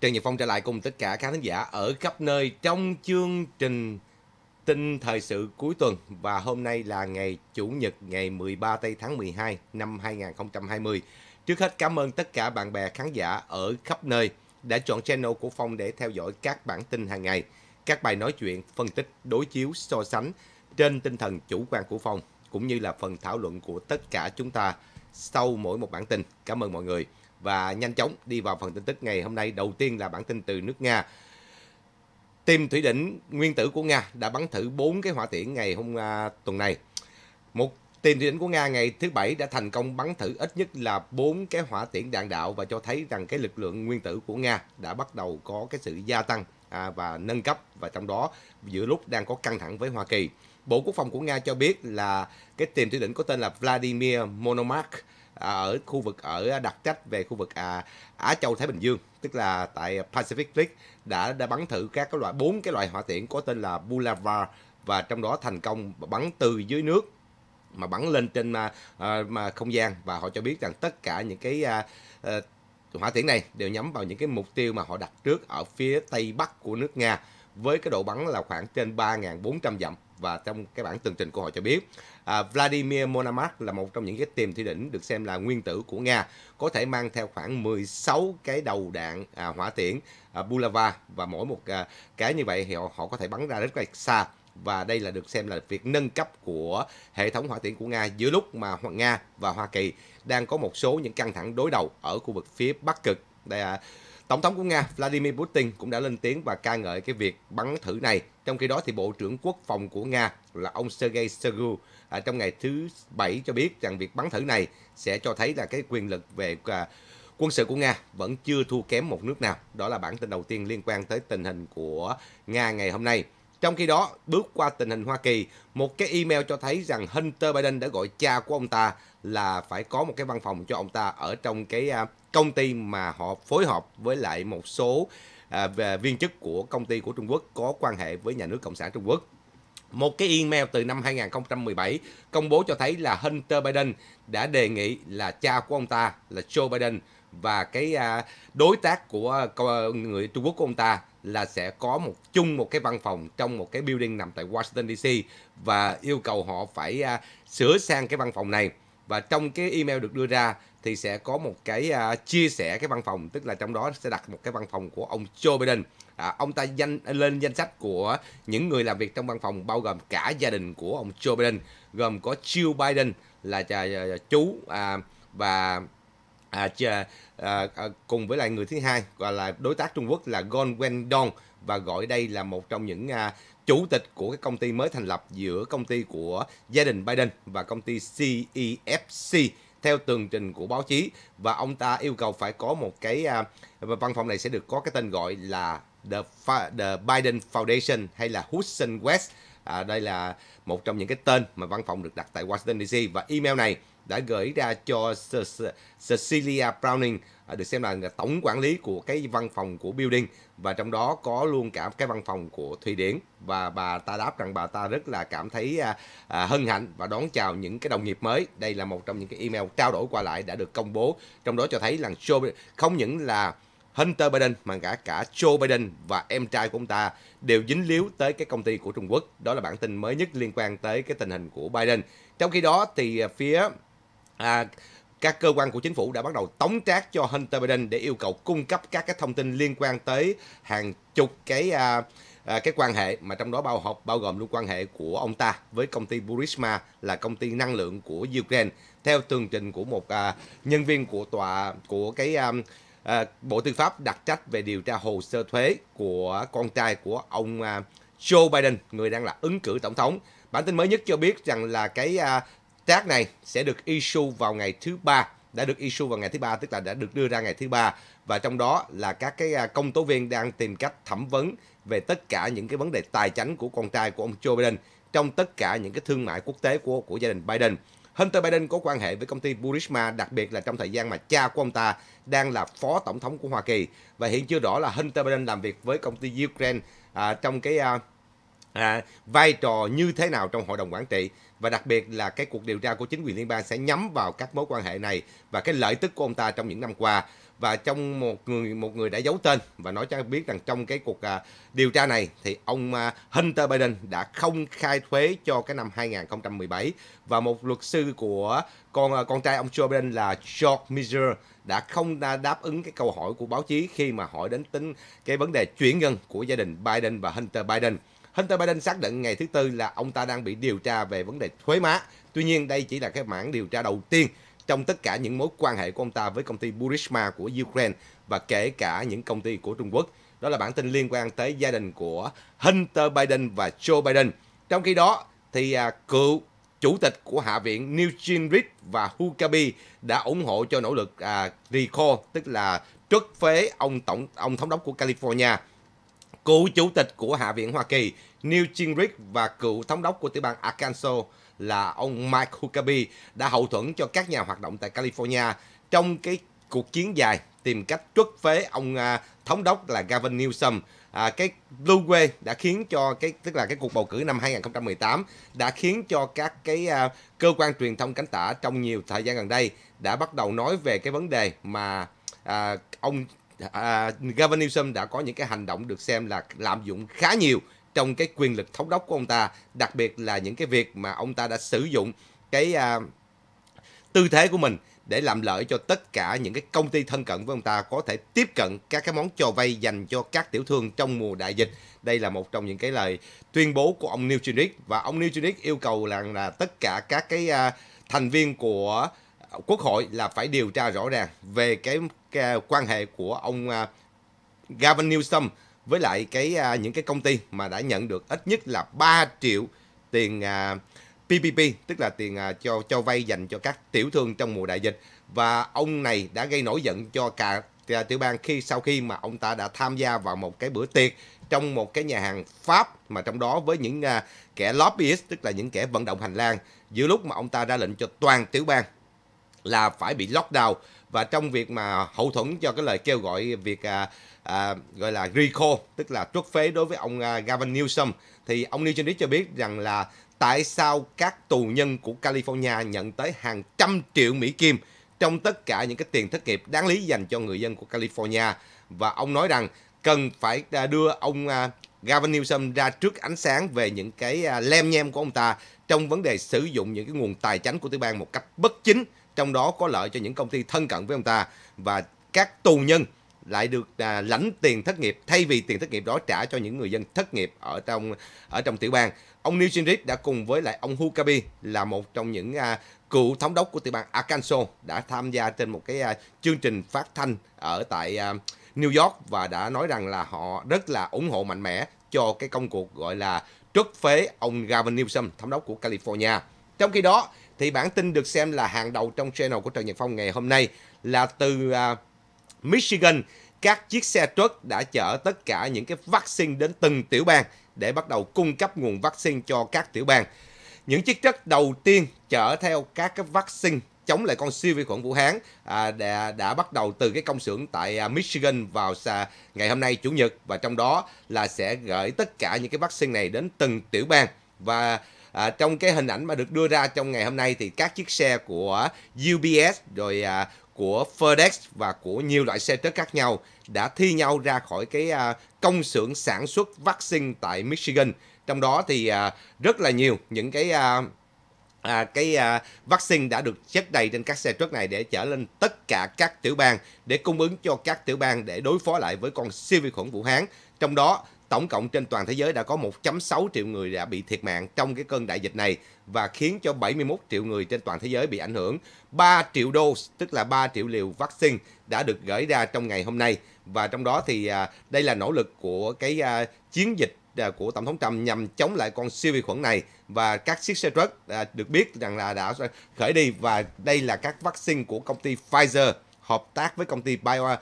Trần Nhật Phong trở lại cùng tất cả các khán giả ở khắp nơi trong chương trình tin thời sự cuối tuần và hôm nay là ngày Chủ nhật ngày 13 tây tháng 12 năm 2020. Trước hết cảm ơn tất cả bạn bè khán giả ở khắp nơi đã chọn channel của Phong để theo dõi các bản tin hàng ngày, các bài nói chuyện, phân tích, đối chiếu, so sánh trên tinh thần chủ quan của Phong cũng như là phần thảo luận của tất cả chúng ta sau mỗi một bản tin. Cảm ơn mọi người và nhanh chóng đi vào phần tin tức ngày hôm nay. Đầu tiên là bản tin từ nước Nga. Tim thủy đỉnh nguyên tử của Nga đã bắn thử 4 cái hỏa tiễn ngày hôm uh, tuần này. Một Tiền thủy đỉnh của Nga ngày thứ Bảy đã thành công bắn thử ít nhất là 4 cái hỏa tiễn đạn đạo và cho thấy rằng cái lực lượng nguyên tử của Nga đã bắt đầu có cái sự gia tăng à, và nâng cấp và trong đó giữa lúc đang có căng thẳng với Hoa Kỳ. Bộ Quốc phòng của Nga cho biết là cái tiềm tuyến đỉnh có tên là Vladimir Monomakh à, ở khu vực ở đặc trách về khu vực à, Á Châu Thái Bình Dương, tức là tại Pacific Fleet đã đã bắn thử các cái loại bốn cái loại hỏa tiễn có tên là Bulavar và trong đó thành công bắn từ dưới nước mà bắn lên trên mà, à, mà không gian và họ cho biết rằng tất cả những cái à, à, hỏa tiễn này đều nhắm vào những cái mục tiêu mà họ đặt trước ở phía tây bắc của nước Nga với cái độ bắn là khoảng trên 3.400 dặm và trong cái bản tường trình của họ cho biết à, Vladimir Monomark là một trong những cái tiềm thi đỉnh được xem là nguyên tử của Nga có thể mang theo khoảng 16 cái đầu đạn à, hỏa tiễn à, Bulava và mỗi một à, cái như vậy thì họ, họ có thể bắn ra rất là xa và đây là được xem là việc nâng cấp của hệ thống hỏa tiễn của Nga giữa lúc mà Nga và Hoa Kỳ đang có một số những căng thẳng đối đầu ở khu vực phía Bắc Cực. Đây là Tổng thống của Nga Vladimir Putin cũng đã lên tiếng và ca ngợi cái việc bắn thử này. Trong khi đó thì Bộ trưởng Quốc phòng của Nga là ông Sergei Shoigu à, trong ngày thứ bảy cho biết rằng việc bắn thử này sẽ cho thấy là cái quyền lực về à, quân sự của Nga vẫn chưa thua kém một nước nào. Đó là bản tin đầu tiên liên quan tới tình hình của Nga ngày hôm nay. Trong khi đó, bước qua tình hình Hoa Kỳ, một cái email cho thấy rằng Hunter Biden đã gọi cha của ông ta là phải có một cái văn phòng cho ông ta ở trong cái à, công ty mà họ phối hợp với lại một số à, về viên chức của công ty của Trung Quốc có quan hệ với nhà nước Cộng sản Trung Quốc. Một cái email từ năm 2017 công bố cho thấy là Hunter Biden đã đề nghị là cha của ông ta là Joe Biden và cái à, đối tác của à, người Trung Quốc của ông ta là sẽ có một chung một cái văn phòng trong một cái building nằm tại Washington DC và yêu cầu họ phải uh, sửa sang cái văn phòng này và trong cái email được đưa ra thì sẽ có một cái uh, chia sẻ cái văn phòng tức là trong đó sẽ đặt một cái văn phòng của ông Joe Biden à, ông ta danh lên danh sách của những người làm việc trong văn phòng bao gồm cả gia đình của ông Joe Biden gồm có Jill Biden là uh, chú uh, và À à, à, à, cùng với lại người thứ hai gọi là đối tác Trung Quốc là Gon Wendong và gọi đây là một trong những à, chủ tịch của cái công ty mới thành lập giữa công ty của gia đình Biden và công ty CEFC e theo tường trình của báo chí và ông ta yêu cầu phải có một cái à, văn phòng này sẽ được có cái tên gọi là The, The Biden Foundation hay là Hudson West. À, đây là một trong những cái tên mà văn phòng được đặt tại Washington DC và email này đã gửi ra cho Cecilia Browning à, được xem là tổng quản lý của cái văn phòng của Building và trong đó có luôn cả cái văn phòng của Thụy Điển và bà ta đáp rằng bà ta rất là cảm thấy à, à, hân hạnh và đón chào những cái đồng nghiệp mới. Đây là một trong những cái email trao đổi qua lại đã được công bố, trong đó cho thấy là Joe không những là Hunter Biden mà cả cả Joe Biden và em trai của ông ta đều dính líu tới cái công ty của Trung Quốc. Đó là bản tin mới nhất liên quan tới cái tình hình của Biden. Trong khi đó thì phía à, các cơ quan của chính phủ đã bắt đầu tống trác cho Hunter Biden để yêu cầu cung cấp các cái thông tin liên quan tới hàng chục cái à, à, cái quan hệ mà trong đó bao học bao gồm luôn quan hệ của ông ta với công ty Burisma là công ty năng lượng của Ukraine theo tường trình của một à, nhân viên của tòa của cái à, à, Bộ Tư pháp đặc trách về điều tra hồ sơ thuế của con trai của ông à, Joe Biden người đang là ứng cử tổng thống Bản tin mới nhất cho biết rằng là cái à, Tag này sẽ được issue vào ngày thứ ba đã được issue vào ngày thứ ba tức là đã được đưa ra ngày thứ ba và trong đó là các cái à, công tố viên đang tìm cách thẩm vấn về tất cả những cái vấn đề tài chính của con trai của ông Joe Biden trong tất cả những cái thương mại quốc tế của của gia đình Biden. Hunter Biden có quan hệ với công ty Burisma, đặc biệt là trong thời gian mà cha của ông ta đang là phó tổng thống của Hoa Kỳ. Và hiện chưa rõ là Hunter Biden làm việc với công ty Ukraine à, trong cái à, à, vai trò như thế nào trong hội đồng quản trị và đặc biệt là cái cuộc điều tra của chính quyền liên bang sẽ nhắm vào các mối quan hệ này và cái lợi tức của ông ta trong những năm qua và trong một người một người đã giấu tên và nói cho biết rằng trong cái cuộc à, điều tra này thì ông à, Hunter Biden đã không khai thuế cho cái năm 2017 và một luật sư của con à, con trai ông Joe Biden là George Mitchell đã không đáp ứng cái câu hỏi của báo chí khi mà hỏi đến tính cái vấn đề chuyển ngân của gia đình Biden và Hunter Biden. Hunter Biden xác định ngày thứ Tư là ông ta đang bị điều tra về vấn đề thuế má. Tuy nhiên, đây chỉ là cái mảng điều tra đầu tiên trong tất cả những mối quan hệ của ông ta với công ty Burisma của Ukraine và kể cả những công ty của Trung Quốc. Đó là bản tin liên quan tới gia đình của Hunter Biden và Joe Biden. Trong khi đó, thì à, cựu chủ tịch của Hạ viện Newt Gingrich và Huckabee đã ủng hộ cho nỗ lực à, recall, tức là truất phế ông tổng ông thống đốc của California cựu chủ tịch của Hạ viện Hoa Kỳ Newt Gingrich và cựu thống đốc của tiểu bang Arkansas là ông Mike Huckabee đã hậu thuẫn cho các nhà hoạt động tại California trong cái cuộc chiến dài tìm cách truất phế ông à, thống đốc là Gavin Newsom. À, cái Blue Way đã khiến cho cái tức là cái cuộc bầu cử năm 2018 đã khiến cho các cái à, cơ quan truyền thông cánh tả trong nhiều thời gian gần đây đã bắt đầu nói về cái vấn đề mà à, ông à, Gavin Newsom đã có những cái hành động được xem là lạm dụng khá nhiều trong cái quyền lực thống đốc của ông ta, đặc biệt là những cái việc mà ông ta đã sử dụng cái à, tư thế của mình để làm lợi cho tất cả những cái công ty thân cận với ông ta có thể tiếp cận các cái món cho vay dành cho các tiểu thương trong mùa đại dịch. Đây là một trong những cái lời tuyên bố của ông New Gingrich và ông New Gingrich yêu cầu là, là tất cả các cái à, thành viên của quốc hội là phải điều tra rõ ràng về cái, cái quan hệ của ông uh, Gavin Newsom với lại cái uh, những cái công ty mà đã nhận được ít nhất là 3 triệu tiền uh, à, PPP tức là tiền uh, cho cho vay dành cho các tiểu thương trong mùa đại dịch và ông này đã gây nổi giận cho cả tiểu bang khi sau khi mà ông ta đã tham gia vào một cái bữa tiệc trong một cái nhà hàng Pháp mà trong đó với những uh, kẻ lobbyist tức là những kẻ vận động hành lang giữa lúc mà ông ta ra lệnh cho toàn tiểu bang là phải bị lockdown và trong việc mà hậu thuẫn cho cái lời kêu gọi việc à, à, gọi là recall tức là trút phế đối với ông à, Gavin Newsom thì ông Newsom cho biết rằng là tại sao các tù nhân của California nhận tới hàng trăm triệu Mỹ Kim trong tất cả những cái tiền thất nghiệp đáng lý dành cho người dân của California và ông nói rằng cần phải à, đưa ông à, Gavin Newsom ra trước ánh sáng về những cái à, lem nhem của ông ta trong vấn đề sử dụng những cái nguồn tài chính của tiểu bang một cách bất chính trong đó có lợi cho những công ty thân cận với ông ta và các tù nhân lại được à, lãnh tiền thất nghiệp thay vì tiền thất nghiệp đó trả cho những người dân thất nghiệp ở trong ở trong tiểu bang. Ông Newt Gingrich đã cùng với lại ông Huckabee là một trong những à, cựu thống đốc của tiểu bang Arkansas đã tham gia trên một cái à, chương trình phát thanh ở tại à, New York và đã nói rằng là họ rất là ủng hộ mạnh mẽ cho cái công cuộc gọi là trút phế ông Gavin Newsom, thống đốc của California. Trong khi đó, thì bản tin được xem là hàng đầu trong channel của Trần Nhật Phong ngày hôm nay là từ uh, Michigan các chiếc xe truck đã chở tất cả những cái vaccine đến từng tiểu bang để bắt đầu cung cấp nguồn vaccine cho các tiểu bang. Những chiếc truck đầu tiên chở theo các cái vaccine chống lại con siêu vi khuẩn Vũ Hán à, đã, đã bắt đầu từ cái công xưởng tại à, Michigan vào à, ngày hôm nay Chủ nhật và trong đó là sẽ gửi tất cả những cái vaccine này đến từng tiểu bang và à, trong cái hình ảnh mà được đưa ra trong ngày hôm nay thì các chiếc xe của UBS rồi à, của FedEx và của nhiều loại xe tết khác nhau đã thi nhau ra khỏi cái à, công xưởng sản xuất vaccine tại Michigan. Trong đó thì à, rất là nhiều những cái à, à, cái à, vaccine đã được chất đầy trên các xe truck này để chở lên tất cả các tiểu bang để cung ứng cho các tiểu bang để đối phó lại với con siêu vi khuẩn Vũ Hán. Trong đó Tổng cộng trên toàn thế giới đã có 1.6 triệu người đã bị thiệt mạng trong cái cơn đại dịch này và khiến cho 71 triệu người trên toàn thế giới bị ảnh hưởng. 3 triệu đô, tức là 3 triệu liều vaccine đã được gửi ra trong ngày hôm nay. Và trong đó thì à, đây là nỗ lực của cái à, chiến dịch à, của tổng thống Trump nhằm chống lại con siêu vi khuẩn này và các chiếc xe truck được biết rằng là đã khởi đi và đây là các vaccine của công ty Pfizer hợp tác với công ty Bio, uh,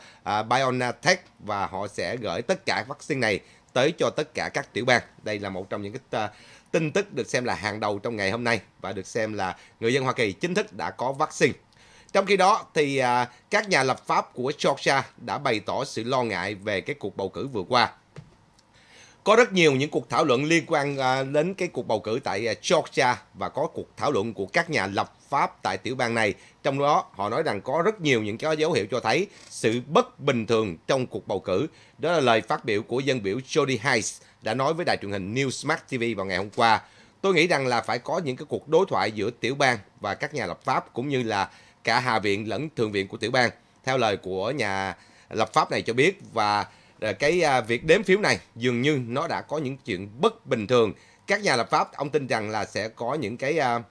BioNTech và họ sẽ gửi tất cả vaccine này tới cho tất cả các tiểu bang. Đây là một trong những cái à, tin tức được xem là hàng đầu trong ngày hôm nay và được xem là người dân Hoa Kỳ chính thức đã có vaccine. Trong khi đó thì à, các nhà lập pháp của Georgia đã bày tỏ sự lo ngại về cái cuộc bầu cử vừa qua có rất nhiều những cuộc thảo luận liên quan à, đến cái cuộc bầu cử tại à, Georgia và có cuộc thảo luận của các nhà lập pháp tại tiểu bang này. Trong đó họ nói rằng có rất nhiều những cái dấu hiệu cho thấy sự bất bình thường trong cuộc bầu cử. Đó là lời phát biểu của dân biểu Jody Hayes đã nói với đài truyền hình Newsmax TV vào ngày hôm qua. Tôi nghĩ rằng là phải có những cái cuộc đối thoại giữa tiểu bang và các nhà lập pháp cũng như là cả hạ viện lẫn thượng viện của tiểu bang. Theo lời của nhà lập pháp này cho biết và cái à, việc đếm phiếu này dường như nó đã có những chuyện bất bình thường. Các nhà lập pháp ông tin rằng là sẽ có những cái à,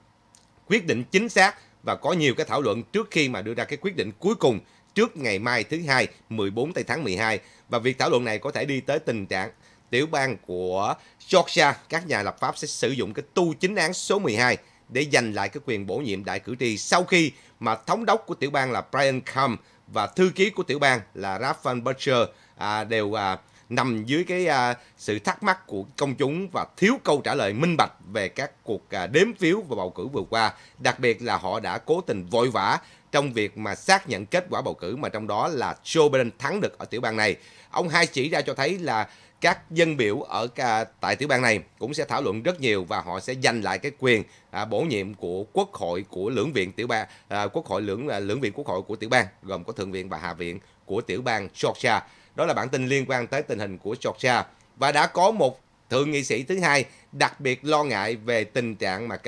quyết định chính xác và có nhiều cái thảo luận trước khi mà đưa ra cái quyết định cuối cùng trước ngày mai thứ hai 14 tây tháng 12 và việc thảo luận này có thể đi tới tình trạng tiểu bang của Georgia các nhà lập pháp sẽ sử dụng cái tu chính án số 12 để giành lại cái quyền bổ nhiệm đại cử tri sau khi mà thống đốc của tiểu bang là Brian Kemp và thư ký của tiểu bang là Raphael Butcher à, đều à, nằm dưới cái à, sự thắc mắc của công chúng và thiếu câu trả lời minh bạch về các cuộc à, đếm phiếu và bầu cử vừa qua. Đặc biệt là họ đã cố tình vội vã trong việc mà xác nhận kết quả bầu cử mà trong đó là Joe Biden thắng được ở tiểu bang này. Ông hai chỉ ra cho thấy là các dân biểu ở à, tại tiểu bang này cũng sẽ thảo luận rất nhiều và họ sẽ giành lại cái quyền à, bổ nhiệm của quốc hội của lưỡng viện tiểu bang à, quốc hội lưỡng à, lưỡng viện quốc hội của tiểu bang gồm có thượng viện và hạ viện của tiểu bang Georgia đó là bản tin liên quan tới tình hình của Georgia và đã có một thượng nghị sĩ thứ hai đặc biệt lo ngại về tình trạng mà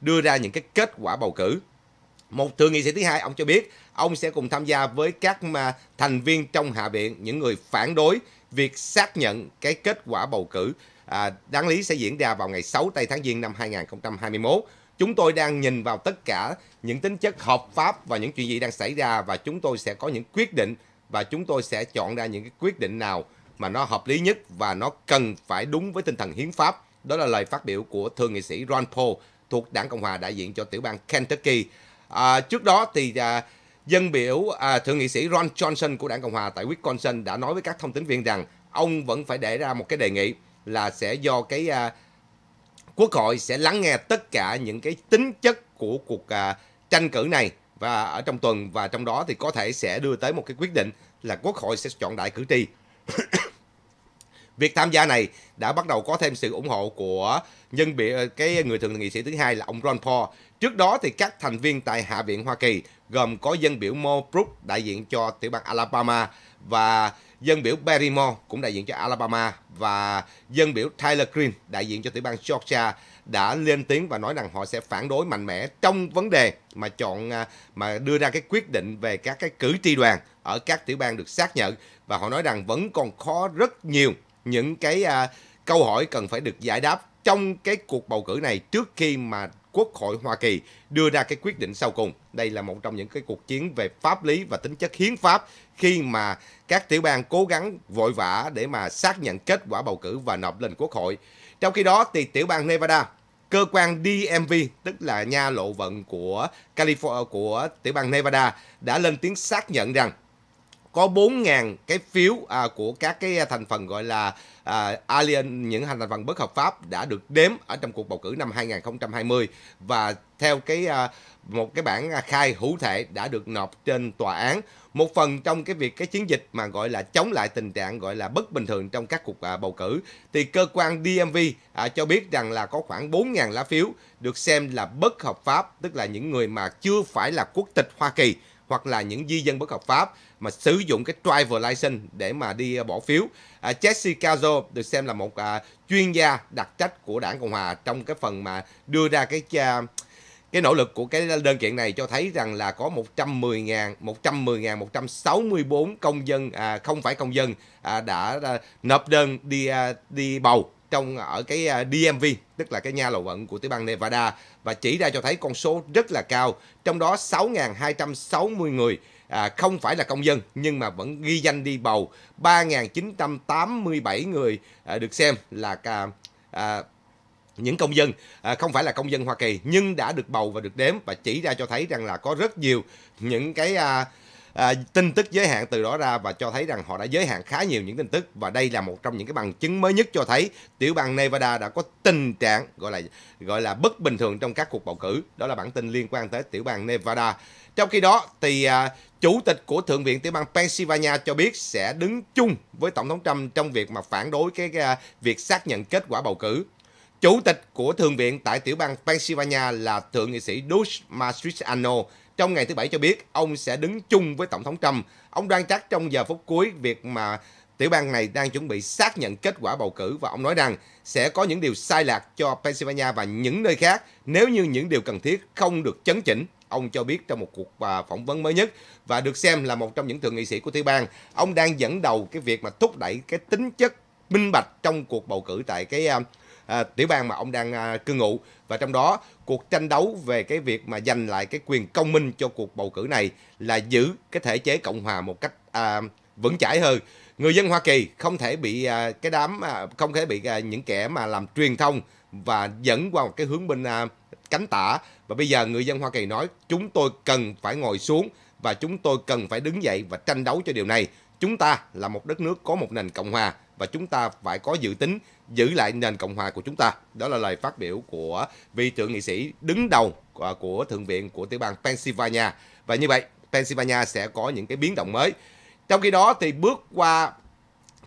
đưa ra những cái kết quả bầu cử. Một thượng nghị sĩ thứ hai ông cho biết ông sẽ cùng tham gia với các mà thành viên trong hạ viện những người phản đối việc xác nhận cái kết quả bầu cử à, đáng lý sẽ diễn ra vào ngày 6 tây tháng giêng năm 2021. Chúng tôi đang nhìn vào tất cả những tính chất hợp pháp và những chuyện gì đang xảy ra và chúng tôi sẽ có những quyết định và chúng tôi sẽ chọn ra những cái quyết định nào mà nó hợp lý nhất và nó cần phải đúng với tinh thần hiến pháp. Đó là lời phát biểu của thượng nghị sĩ Ron Paul thuộc đảng Cộng hòa đại diện cho tiểu bang Kentucky. À, trước đó thì à, dân biểu à, thượng nghị sĩ Ron Johnson của đảng Cộng hòa tại Wisconsin đã nói với các thông tín viên rằng ông vẫn phải để ra một cái đề nghị là sẽ do cái à, quốc hội sẽ lắng nghe tất cả những cái tính chất của cuộc à, tranh cử này và ở trong tuần và trong đó thì có thể sẽ đưa tới một cái quyết định là quốc hội sẽ chọn đại cử tri. Việc tham gia này đã bắt đầu có thêm sự ủng hộ của nhân bị ờ, cái người thượng nghị sĩ thứ hai là ông Ron Paul. Trước đó thì các thành viên tại Hạ viện Hoa Kỳ gồm có dân biểu Mo Brook đại diện cho tiểu bang Alabama và dân biểu Barry Moore cũng đại diện cho Alabama và dân biểu Tyler Green đại diện cho tiểu bang Georgia đã lên tiếng và nói rằng họ sẽ phản đối mạnh mẽ trong vấn đề mà chọn à, mà đưa ra cái quyết định về các cái cử tri đoàn ở các tiểu bang được xác nhận và họ nói rằng vẫn còn khó rất nhiều những cái à, câu hỏi cần phải được giải đáp trong cái cuộc bầu cử này trước khi mà Quốc hội Hoa Kỳ đưa ra cái quyết định sau cùng. Đây là một trong những cái cuộc chiến về pháp lý và tính chất hiến pháp khi mà các tiểu bang cố gắng vội vã để mà xác nhận kết quả bầu cử và nộp lên Quốc hội. Trong khi đó thì tiểu bang Nevada, cơ quan DMV tức là nha lộ vận của California của tiểu bang Nevada đã lên tiếng xác nhận rằng có 4.000 cái phiếu à, của các cái à, thành phần gọi là à, alien những thành phần bất hợp pháp đã được đếm ở trong cuộc bầu cử năm 2020 và theo cái à, một cái bản à, khai hữu thể đã được nộp trên tòa án một phần trong cái việc cái chiến dịch mà gọi là chống lại tình trạng gọi là bất bình thường trong các cuộc à, bầu cử thì cơ quan DMV à, cho biết rằng là có khoảng 4.000 lá phiếu được xem là bất hợp pháp tức là những người mà chưa phải là quốc tịch Hoa Kỳ hoặc là những di dân bất hợp pháp mà sử dụng cái driver license để mà đi à, bỏ phiếu. À, Jesse Caso được xem là một à, chuyên gia đặc trách của đảng Cộng hòa trong cái phần mà đưa ra cái à, cái nỗ lực của cái đơn kiện này cho thấy rằng là có 110.000 110.164 công dân à, không phải công dân à, đã à, nộp đơn đi à, đi bầu trong à, ở cái à, DMV tức là cái nha lầu vận của tiểu bang Nevada và chỉ ra cho thấy con số rất là cao trong đó 6.260 người à, không phải là công dân nhưng mà vẫn ghi danh đi bầu 3.987 người à, được xem là à, à, những công dân à, không phải là công dân Hoa Kỳ nhưng đã được bầu và được đếm và chỉ ra cho thấy rằng là có rất nhiều những cái à, à, tin tức giới hạn từ đó ra và cho thấy rằng họ đã giới hạn khá nhiều những tin tức và đây là một trong những cái bằng chứng mới nhất cho thấy tiểu bang Nevada đã có tình trạng gọi là gọi là bất bình thường trong các cuộc bầu cử. Đó là bản tin liên quan tới tiểu bang Nevada. Trong khi đó thì à, chủ tịch của thượng viện tiểu bang Pennsylvania cho biết sẽ đứng chung với tổng thống Trump trong việc mà phản đối cái, cái à, việc xác nhận kết quả bầu cử. Chủ tịch của thượng viện tại tiểu bang Pennsylvania là thượng nghị sĩ Doug Mastriano trong ngày thứ Bảy cho biết ông sẽ đứng chung với Tổng thống Trump. Ông đoan trắc trong giờ phút cuối việc mà tiểu bang này đang chuẩn bị xác nhận kết quả bầu cử và ông nói rằng sẽ có những điều sai lạc cho Pennsylvania và những nơi khác nếu như những điều cần thiết không được chấn chỉnh. Ông cho biết trong một cuộc à, phỏng vấn mới nhất và được xem là một trong những thượng nghị sĩ của tiểu bang. Ông đang dẫn đầu cái việc mà thúc đẩy cái tính chất minh bạch trong cuộc bầu cử tại cái à, à, tiểu bang mà ông đang à, cư ngụ và trong đó cuộc tranh đấu về cái việc mà giành lại cái quyền công minh cho cuộc bầu cử này là giữ cái thể chế cộng hòa một cách à, vững chãi hơn người dân Hoa Kỳ không thể bị à, cái đám à, không thể bị à, những kẻ mà làm truyền thông và dẫn qua một cái hướng bên à, cánh tả và bây giờ người dân Hoa Kỳ nói chúng tôi cần phải ngồi xuống và chúng tôi cần phải đứng dậy và tranh đấu cho điều này chúng ta là một đất nước có một nền cộng hòa và chúng ta phải có dự tính giữ lại nền cộng hòa của chúng ta. Đó là lời phát biểu của vị thượng nghị sĩ đứng đầu à, của thượng viện của tiểu bang Pennsylvania. Và như vậy, Pennsylvania sẽ có những cái biến động mới. Trong khi đó thì bước qua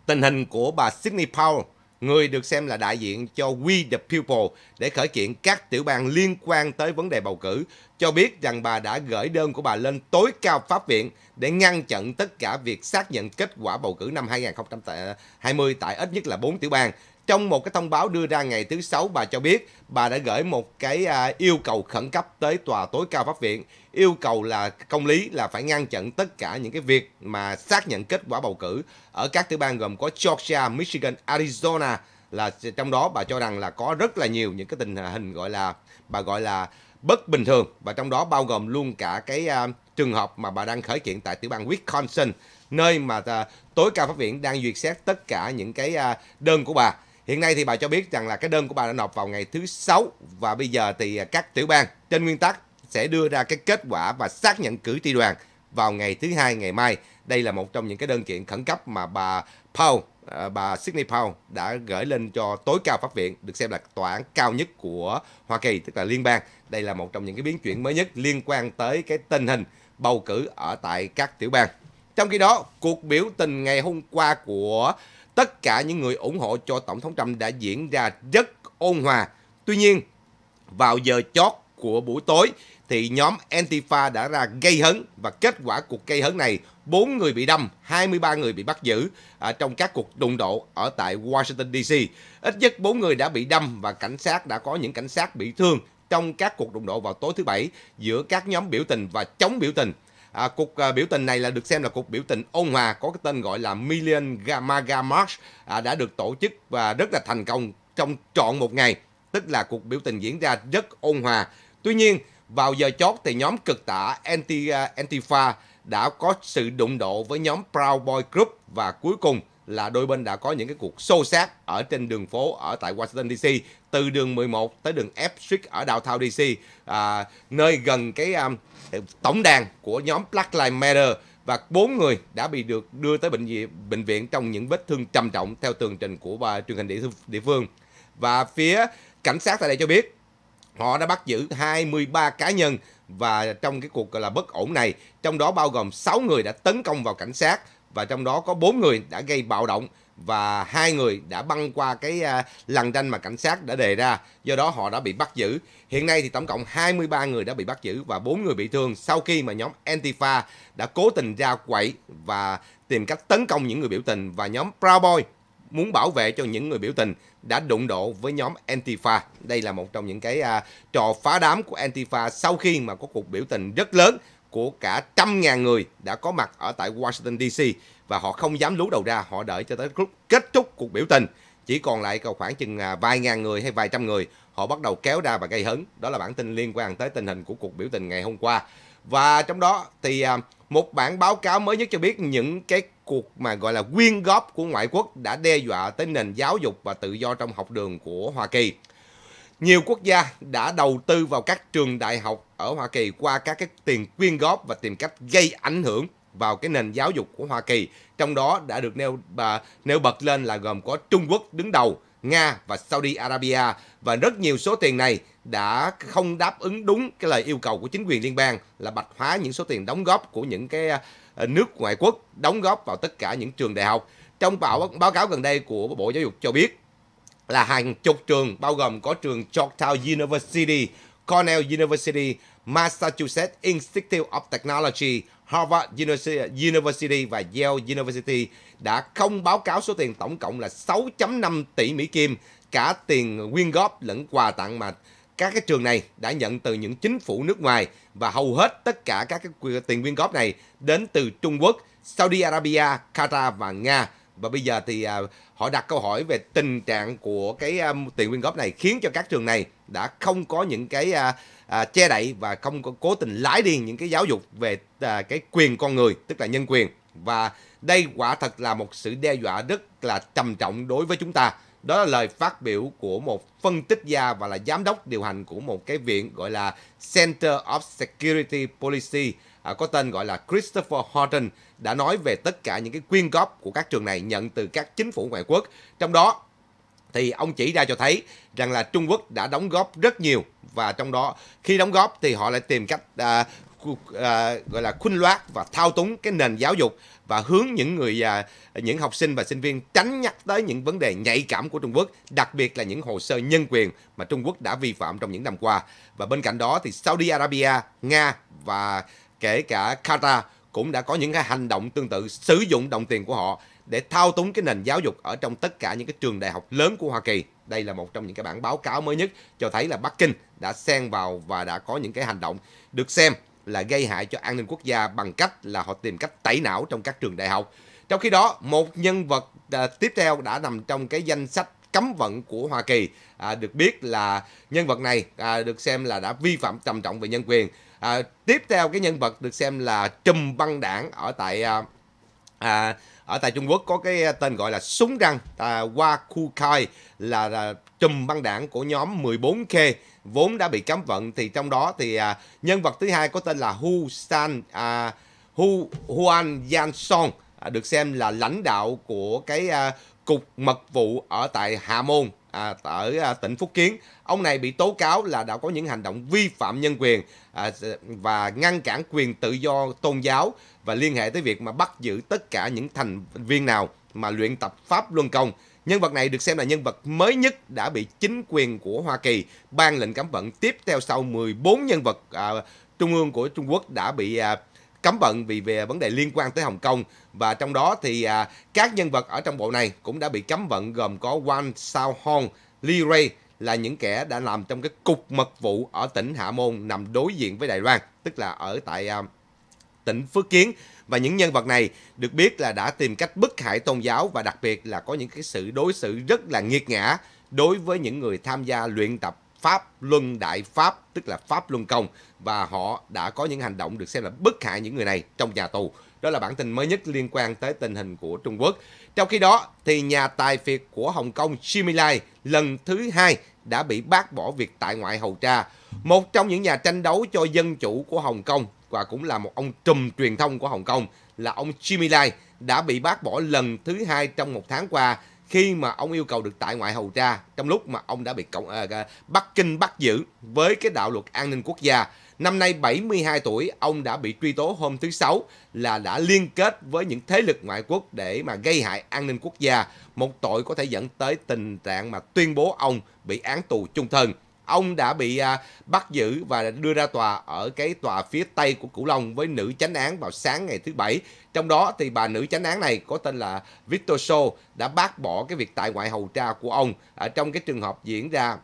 tình hình của bà Sydney Powell người được xem là đại diện cho We the People để khởi kiện các tiểu bang liên quan tới vấn đề bầu cử, cho biết rằng bà đã gửi đơn của bà lên tối cao pháp viện để ngăn chặn tất cả việc xác nhận kết quả bầu cử năm 2020 tại ít nhất là 4 tiểu bang trong một cái thông báo đưa ra ngày thứ Sáu, bà cho biết bà đã gửi một cái à, yêu cầu khẩn cấp tới Tòa tối cao pháp viện. Yêu cầu là công lý là phải ngăn chặn tất cả những cái việc mà xác nhận kết quả bầu cử ở các tiểu bang gồm có Georgia, Michigan, Arizona là trong đó bà cho rằng là có rất là nhiều những cái tình hình gọi là bà gọi là bất bình thường và trong đó bao gồm luôn cả cái uh, trường hợp mà bà đang khởi kiện tại tiểu bang Wisconsin nơi mà uh, tối cao pháp viện đang duyệt xét tất cả những cái uh, đơn của bà Hiện nay thì bà cho biết rằng là cái đơn của bà đã nộp vào ngày thứ sáu và bây giờ thì các tiểu bang trên nguyên tắc sẽ đưa ra cái kết quả và xác nhận cử tri đoàn vào ngày thứ hai ngày mai. Đây là một trong những cái đơn kiện khẩn cấp mà bà Paul à, bà Sydney Paul đã gửi lên cho tối cao pháp viện, được xem là tòa án cao nhất của Hoa Kỳ, tức là liên bang. Đây là một trong những cái biến chuyển mới nhất liên quan tới cái tình hình bầu cử ở tại các tiểu bang. Trong khi đó, cuộc biểu tình ngày hôm qua của tất cả những người ủng hộ cho Tổng thống Trump đã diễn ra rất ôn hòa. Tuy nhiên, vào giờ chót của buổi tối thì nhóm Antifa đã ra gây hấn và kết quả cuộc gây hấn này 4 người bị đâm, 23 người bị bắt giữ ở à, trong các cuộc đụng độ ở tại Washington DC. Ít nhất 4 người đã bị đâm và cảnh sát đã có những cảnh sát bị thương trong các cuộc đụng độ vào tối thứ bảy giữa các nhóm biểu tình và chống biểu tình à, cuộc à, biểu tình này là được xem là cuộc biểu tình ôn hòa có cái tên gọi là Million Maga March à, đã được tổ chức và rất là thành công trong trọn một ngày tức là cuộc biểu tình diễn ra rất ôn hòa tuy nhiên vào giờ chót thì nhóm cực tả anti uh, antifa đã có sự đụng độ với nhóm Proud Boy Group và cuối cùng là đôi bên đã có những cái cuộc xô xát ở trên đường phố ở tại Washington DC từ đường 11 tới đường F Street ở downtown DC à, nơi gần cái um, tổng đàn của nhóm Black Lives Matter và bốn người đã bị được đưa tới bệnh viện bệnh viện trong những vết thương trầm trọng theo tường trình của bà truyền hình địa, địa phương và phía cảnh sát tại đây cho biết họ đã bắt giữ 23 cá nhân và trong cái cuộc gọi là bất ổn này trong đó bao gồm 6 người đã tấn công vào cảnh sát và trong đó có bốn người đã gây bạo động và hai người đã băng qua cái à, lằn ranh mà cảnh sát đã đề ra do đó họ đã bị bắt giữ hiện nay thì tổng cộng 23 người đã bị bắt giữ và bốn người bị thương sau khi mà nhóm Antifa đã cố tình ra quậy và tìm cách tấn công những người biểu tình và nhóm Proud Boy muốn bảo vệ cho những người biểu tình đã đụng độ với nhóm Antifa. Đây là một trong những cái uh, trò phá đám của Antifa sau khi mà có cuộc biểu tình rất lớn của cả trăm ngàn người đã có mặt ở tại Washington DC và họ không dám lú đầu ra, họ đợi cho tới lúc kết thúc cuộc biểu tình chỉ còn lại khoảng chừng à, vài ngàn người hay vài trăm người họ bắt đầu kéo ra và gây hấn đó là bản tin liên quan tới tình hình của cuộc biểu tình ngày hôm qua và trong đó thì à, một bản báo cáo mới nhất cho biết những cái cuộc mà gọi là quyên góp của ngoại quốc đã đe dọa tới nền giáo dục và tự do trong học đường của Hoa Kỳ nhiều quốc gia đã đầu tư vào các trường đại học ở Hoa Kỳ qua các cái tiền quyên góp và tìm cách gây ảnh hưởng vào cái nền giáo dục của Hoa Kỳ. Trong đó đã được nêu bà, nêu bật lên là gồm có Trung Quốc đứng đầu, Nga và Saudi Arabia và rất nhiều số tiền này đã không đáp ứng đúng cái lời yêu cầu của chính quyền liên bang là bạch hóa những số tiền đóng góp của những cái ờ, nước ngoại quốc đóng góp vào tất cả những trường đại học. Trong báo, báo cáo gần đây của Bộ Giáo dục cho biết là hàng chục trường bao gồm có trường Georgetown University, Cornell University, Massachusetts Institute of Technology, Harvard University và Yale University đã không báo cáo số tiền tổng cộng là 6.5 tỷ Mỹ Kim, cả tiền quyên góp lẫn quà tặng mà các cái trường này đã nhận từ những chính phủ nước ngoài và hầu hết tất cả các cái tiền quyên góp này đến từ Trung Quốc, Saudi Arabia, Qatar và Nga và bây giờ thì à, họ đặt câu hỏi về tình trạng của cái à, tiền quyên góp này khiến cho các trường này đã không có những cái à, à, che đậy và không có cố tình lái đi những cái giáo dục về à, cái quyền con người tức là nhân quyền và đây quả thật là một sự đe dọa rất là trầm trọng đối với chúng ta. Đó là lời phát biểu của một phân tích gia và là giám đốc điều hành của một cái viện gọi là Center of Security Policy À, có tên gọi là Christopher Horton đã nói về tất cả những cái quyên góp của các trường này nhận từ các chính phủ ngoại quốc. Trong đó thì ông chỉ ra cho thấy rằng là Trung Quốc đã đóng góp rất nhiều và trong đó khi đóng góp thì họ lại tìm cách à, à, gọi là khuynh loát và thao túng cái nền giáo dục và hướng những người à, những học sinh và sinh viên tránh nhắc tới những vấn đề nhạy cảm của Trung Quốc, đặc biệt là những hồ sơ nhân quyền mà Trung Quốc đã vi phạm trong những năm qua. Và bên cạnh đó thì Saudi Arabia, Nga và kể cả Qatar cũng đã có những cái hành động tương tự sử dụng đồng tiền của họ để thao túng cái nền giáo dục ở trong tất cả những cái trường đại học lớn của Hoa Kỳ. Đây là một trong những cái bản báo cáo mới nhất cho thấy là Bắc Kinh đã xen vào và đã có những cái hành động được xem là gây hại cho an ninh quốc gia bằng cách là họ tìm cách tẩy não trong các trường đại học. Trong khi đó, một nhân vật à, tiếp theo đã nằm trong cái danh sách cấm vận của Hoa Kỳ. À, được biết là nhân vật này à, được xem là đã vi phạm trầm trọng về nhân quyền à, tiếp theo cái nhân vật được xem là trùm băng đảng ở tại à, à, ở tại Trung Quốc có cái tên gọi là súng răng à, Wa Ku Kai là, là trùm băng đảng của nhóm 14K vốn đã bị cấm vận thì trong đó thì à, nhân vật thứ hai có tên là Hu San à, Hu Huan Yan Song à, được xem là lãnh đạo của cái à, cục mật vụ ở tại Hà Môn à, ở à, tỉnh Phúc Kiến. Ông này bị tố cáo là đã có những hành động vi phạm nhân quyền à, và ngăn cản quyền tự do tôn giáo và liên hệ tới việc mà bắt giữ tất cả những thành viên nào mà luyện tập pháp luân công. Nhân vật này được xem là nhân vật mới nhất đã bị chính quyền của Hoa Kỳ ban lệnh cấm vận tiếp theo sau 14 nhân vật à, trung ương của Trung Quốc đã bị à, cấm vận vì về vấn đề liên quan tới Hồng Kông và trong đó thì à, các nhân vật ở trong bộ này cũng đã bị cấm vận gồm có Wang Sao Hong, Li Ray là những kẻ đã làm trong cái cục mật vụ ở tỉnh Hạ Môn nằm đối diện với Đài Loan, tức là ở tại à, tỉnh Phước Kiến và những nhân vật này được biết là đã tìm cách bức hại tôn giáo và đặc biệt là có những cái sự đối xử rất là nghiệt ngã đối với những người tham gia luyện tập Pháp Luân Đại Pháp, tức là Pháp Luân Công. Và họ đã có những hành động được xem là bức hại những người này trong nhà tù. Đó là bản tin mới nhất liên quan tới tình hình của Trung Quốc. Trong khi đó, thì nhà tài phiệt của Hồng Kông Jimmy Lai lần thứ hai đã bị bác bỏ việc tại ngoại hầu tra. Một trong những nhà tranh đấu cho dân chủ của Hồng Kông và cũng là một ông trùm truyền thông của Hồng Kông là ông Jimmy Lai đã bị bác bỏ lần thứ hai trong một tháng qua khi mà ông yêu cầu được tại ngoại hầu tra trong lúc mà ông đã bị cộng, à, à, Bắc Kinh bắt giữ với cái đạo luật an ninh quốc gia. Năm nay 72 tuổi, ông đã bị truy tố hôm thứ Sáu là đã liên kết với những thế lực ngoại quốc để mà gây hại an ninh quốc gia. Một tội có thể dẫn tới tình trạng mà tuyên bố ông bị án tù chung thân ông đã bị à, bắt giữ và đưa ra tòa ở cái tòa phía tây của Cửu Long với nữ chánh án vào sáng ngày thứ bảy. Trong đó thì bà nữ chánh án này có tên là Victor So đã bác bỏ cái việc tại ngoại hầu tra của ông ở trong cái trường hợp diễn ra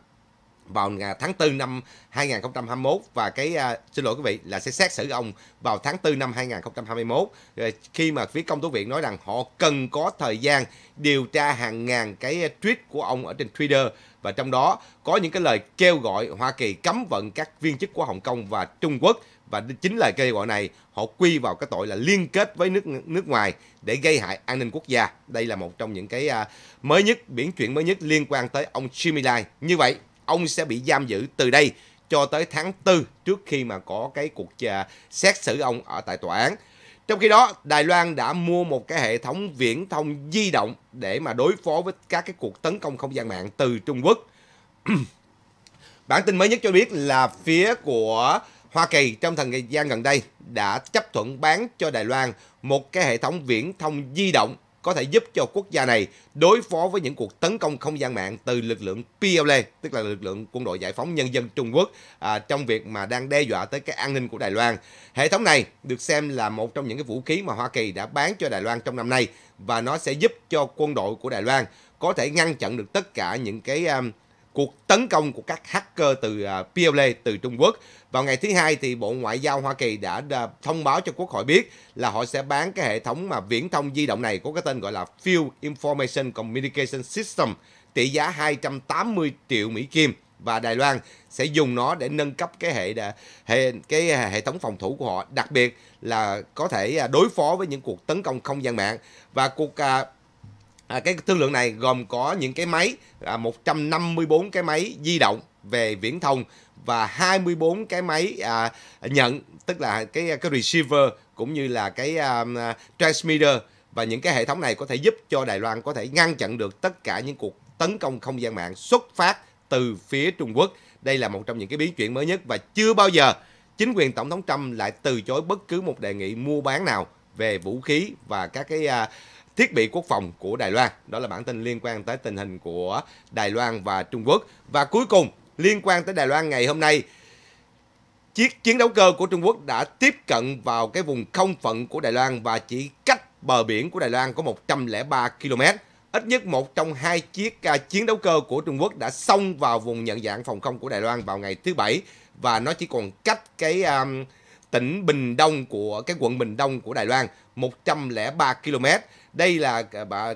vào à, tháng 4 năm 2021 và cái à, xin lỗi quý vị là sẽ xét xử ông vào tháng 4 năm 2021 rồi khi mà phía công tố viện nói rằng họ cần có thời gian điều tra hàng ngàn cái à, tweet của ông ở trên Twitter và trong đó có những cái lời kêu gọi Hoa Kỳ cấm vận các viên chức của Hồng Kông và Trung Quốc và chính lời kêu gọi này họ quy vào cái tội là liên kết với nước nước ngoài để gây hại an ninh quốc gia. Đây là một trong những cái à, mới nhất, biển chuyển mới nhất liên quan tới ông Jimmy Lai. Như vậy, ông sẽ bị giam giữ từ đây cho tới tháng 4 trước khi mà có cái cuộc à, xét xử ông ở tại tòa án. Trong khi đó, Đài Loan đã mua một cái hệ thống viễn thông di động để mà đối phó với các cái cuộc tấn công không gian mạng từ Trung Quốc. Bản tin mới nhất cho biết là phía của Hoa Kỳ trong thời gian gần đây đã chấp thuận bán cho Đài Loan một cái hệ thống viễn thông di động có thể giúp cho quốc gia này đối phó với những cuộc tấn công không gian mạng từ lực lượng PLA, tức là lực lượng quân đội giải phóng nhân dân Trung Quốc à, trong việc mà đang đe dọa tới cái an ninh của Đài Loan. Hệ thống này được xem là một trong những cái vũ khí mà Hoa Kỳ đã bán cho Đài Loan trong năm nay và nó sẽ giúp cho quân đội của Đài Loan có thể ngăn chặn được tất cả những cái um, cuộc tấn công của các hacker từ à, PLA từ Trung Quốc. Vào ngày thứ hai thì Bộ Ngoại giao Hoa Kỳ đã à, thông báo cho Quốc hội biết là họ sẽ bán cái hệ thống mà viễn thông di động này có cái tên gọi là Field Information Communication System trị giá 280 triệu Mỹ Kim và Đài Loan sẽ dùng nó để nâng cấp cái hệ à, hệ cái hệ thống phòng thủ của họ, đặc biệt là có thể đối phó với những cuộc tấn công không gian mạng và cuộc à, cái thương lượng này gồm có những cái máy à, 154 cái máy di động về viễn thông và 24 cái máy à, nhận tức là cái cái receiver cũng như là cái à, à, transmitter và những cái hệ thống này có thể giúp cho Đài Loan có thể ngăn chặn được tất cả những cuộc tấn công không gian mạng xuất phát từ phía Trung Quốc. Đây là một trong những cái biến chuyển mới nhất và chưa bao giờ chính quyền tổng thống Trump lại từ chối bất cứ một đề nghị mua bán nào về vũ khí và các cái uh, thiết bị quốc phòng của Đài Loan. Đó là bản tin liên quan tới tình hình của Đài Loan và Trung Quốc. Và cuối cùng, liên quan tới Đài Loan ngày hôm nay, chiếc chiến đấu cơ của Trung Quốc đã tiếp cận vào cái vùng không phận của Đài Loan và chỉ cách bờ biển của Đài Loan có 103 km. Ít nhất một trong hai chiếc à, chiến đấu cơ của Trung Quốc đã xông vào vùng nhận dạng phòng không của Đài Loan vào ngày thứ Bảy và nó chỉ còn cách cái um, tỉnh Bình Đông của cái quận Bình Đông của Đài Loan 103 km đây là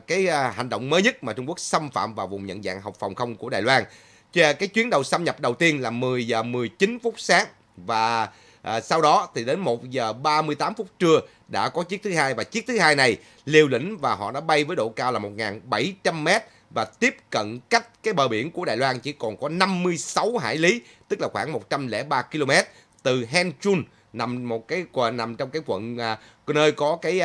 cái à, hành động mới nhất mà Trung Quốc xâm phạm vào vùng nhận dạng học phòng không của Đài Loan. Cái chuyến đầu xâm nhập đầu tiên là 10 giờ 19 phút sáng và à, sau đó thì đến 1 giờ 38 phút trưa đã có chiếc thứ hai và chiếc thứ hai này liều lĩnh và họ đã bay với độ cao là 1.700 mét và tiếp cận cách cái bờ biển của Đài Loan chỉ còn có 56 hải lý, tức là khoảng 103 km từ Henchun nằm một cái nằm trong cái quận à, nơi có cái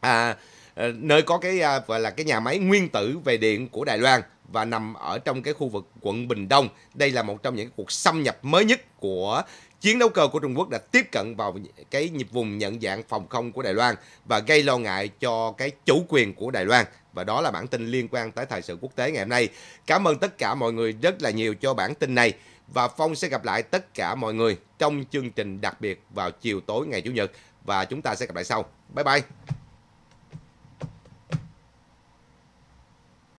à, Ờ, nơi có cái à, gọi là cái nhà máy nguyên tử về điện của Đài Loan và nằm ở trong cái khu vực quận Bình Đông. Đây là một trong những cuộc xâm nhập mới nhất của chiến đấu cơ của Trung Quốc đã tiếp cận vào cái nhịp vùng nhận dạng phòng không của Đài Loan và gây lo ngại cho cái chủ quyền của Đài Loan. Và đó là bản tin liên quan tới thời sự quốc tế ngày hôm nay. Cảm ơn tất cả mọi người rất là nhiều cho bản tin này. Và Phong sẽ gặp lại tất cả mọi người trong chương trình đặc biệt vào chiều tối ngày Chủ nhật. Và chúng ta sẽ gặp lại sau. Bye bye!